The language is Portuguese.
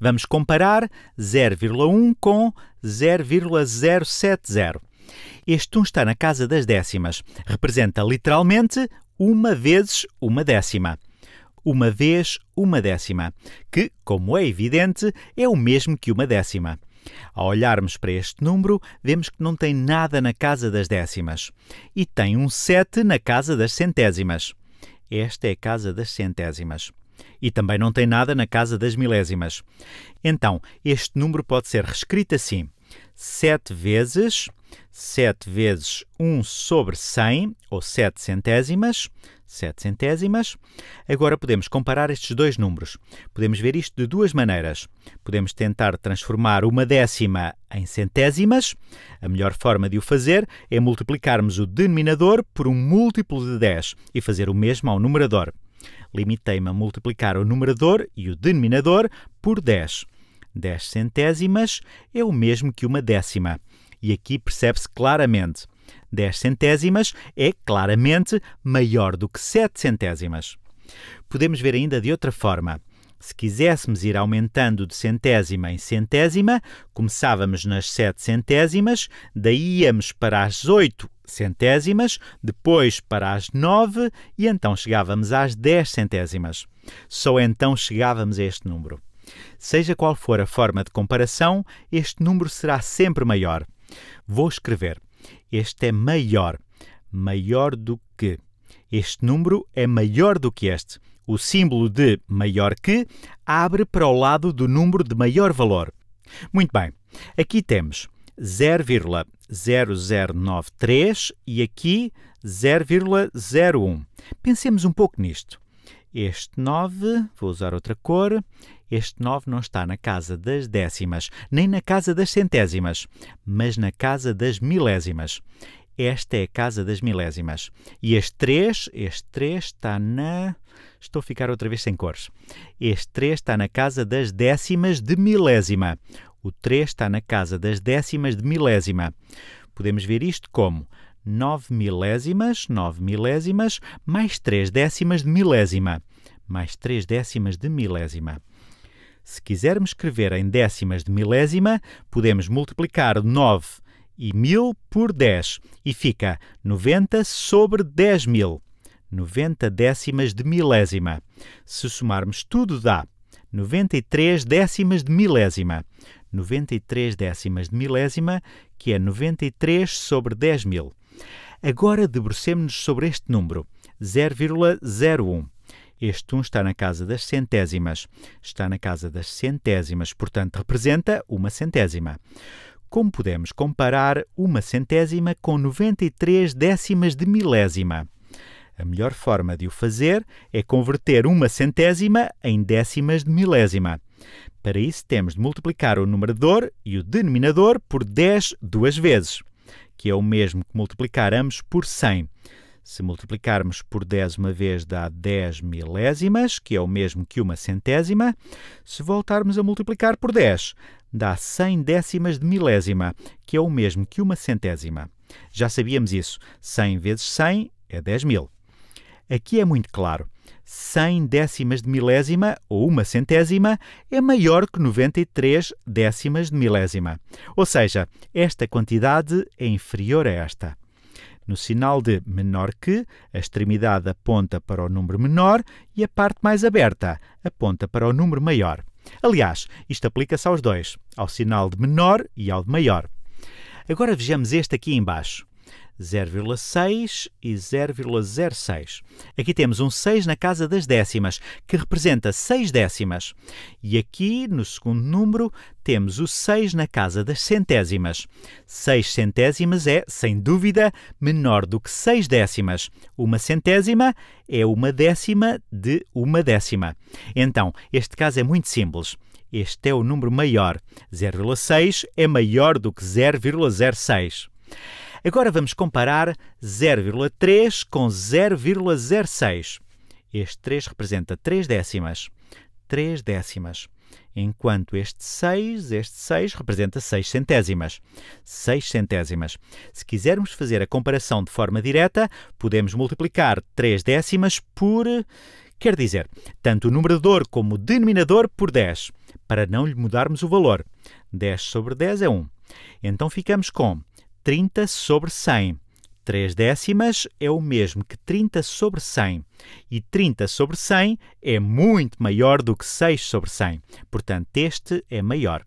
Vamos comparar 0,1 com 0,070. Este 1 está na casa das décimas. Representa literalmente uma vezes uma décima. Uma vez uma décima, que, como é evidente, é o mesmo que uma décima. Ao olharmos para este número, vemos que não tem nada na casa das décimas e tem um 7 na casa das centésimas. Esta é a casa das centésimas. E também não tem nada na casa das milésimas. Então, este número pode ser reescrito assim: 7 vezes 7 vezes 1 sobre 100, ou 7 centésimas, 7 centésimas. Agora podemos comparar estes dois números. Podemos ver isto de duas maneiras. Podemos tentar transformar uma décima em centésimas. A melhor forma de o fazer é multiplicarmos o denominador por um múltiplo de 10 e fazer o mesmo ao numerador. Limitei-me a multiplicar o numerador e o denominador por 10. 10 centésimas é o mesmo que uma décima. E aqui percebe-se claramente. 10 centésimas é claramente maior do que 7 centésimas. Podemos ver ainda de outra forma. Se quiséssemos ir aumentando de centésima em centésima, começávamos nas sete centésimas, daí íamos para as oito centésimas, depois para as nove e então chegávamos às dez centésimas. Só então chegávamos a este número. Seja qual for a forma de comparação, este número será sempre maior. Vou escrever. Este é maior. Maior do que. Este número é maior do que este. O símbolo de maior que abre para o lado do número de maior valor. Muito bem, aqui temos 0,0093 e aqui 0,01. Pensemos um pouco nisto. Este 9, vou usar outra cor, este 9 não está na casa das décimas, nem na casa das centésimas, mas na casa das milésimas. Esta é a casa das milésimas. E este 3, este 3 está na. Estou a ficar outra vez sem cores. Este 3 está na casa das décimas de milésima. O 3 está na casa das décimas de milésima. Podemos ver isto como 9 milésimas, 9 milésimas, mais 3 décimas de milésima. Mais 3 décimas de milésima. Se quisermos escrever em décimas de milésima, podemos multiplicar 9 milésimas e 1.000 por 10 e fica 90 sobre 10.000, 90 décimas de milésima. Se somarmos tudo dá 93 décimas de milésima. 93 décimas de milésima, que é 93 sobre 10.000. Agora debrucemos-nos sobre este número, 0,01. Este 1 está na casa das centésimas. Está na casa das centésimas, portanto representa uma centésima como podemos comparar uma centésima com 93 décimas de milésima. A melhor forma de o fazer é converter uma centésima em décimas de milésima. Para isso, temos de multiplicar o numerador e o denominador por 10 duas vezes, que é o mesmo que multiplicar ambos por 100. Se multiplicarmos por 10 uma vez dá 10 milésimas, que é o mesmo que uma centésima. Se voltarmos a multiplicar por 10, dá 100 décimas de milésima, que é o mesmo que uma centésima. Já sabíamos isso. 100 vezes 100 é 10 mil. Aqui é muito claro. 100 décimas de milésima ou uma centésima é maior que 93 décimas de milésima. Ou seja, esta quantidade é inferior a esta. No sinal de menor que, a extremidade aponta para o número menor e a parte mais aberta aponta para o número maior. Aliás, isto aplica-se aos dois, ao sinal de menor e ao de maior. Agora vejamos este aqui embaixo. 0,6 e 0,06. Aqui temos um 6 na casa das décimas, que representa 6 décimas. E aqui, no segundo número, temos o 6 na casa das centésimas. 6 centésimas é, sem dúvida, menor do que 6 décimas. Uma centésima é uma décima de uma décima. Então, este caso é muito simples este é o número maior. 0,6 é maior do que 0,06. Agora vamos comparar 0,3 com 0,06. Este 3 representa 3 décimas. 3 décimas. Enquanto este 6, este 6 representa 6 centésimas. 6 centésimas. Se quisermos fazer a comparação de forma direta, podemos multiplicar 3 décimas por quer dizer, tanto o numerador como o denominador por 10, para não lhe mudarmos o valor. 10 sobre 10 é 1. Então ficamos com 30 sobre 100. 3 décimas é o mesmo que 30 sobre 100. E 30 sobre 100 é muito maior do que 6 sobre 100. Portanto, este é maior.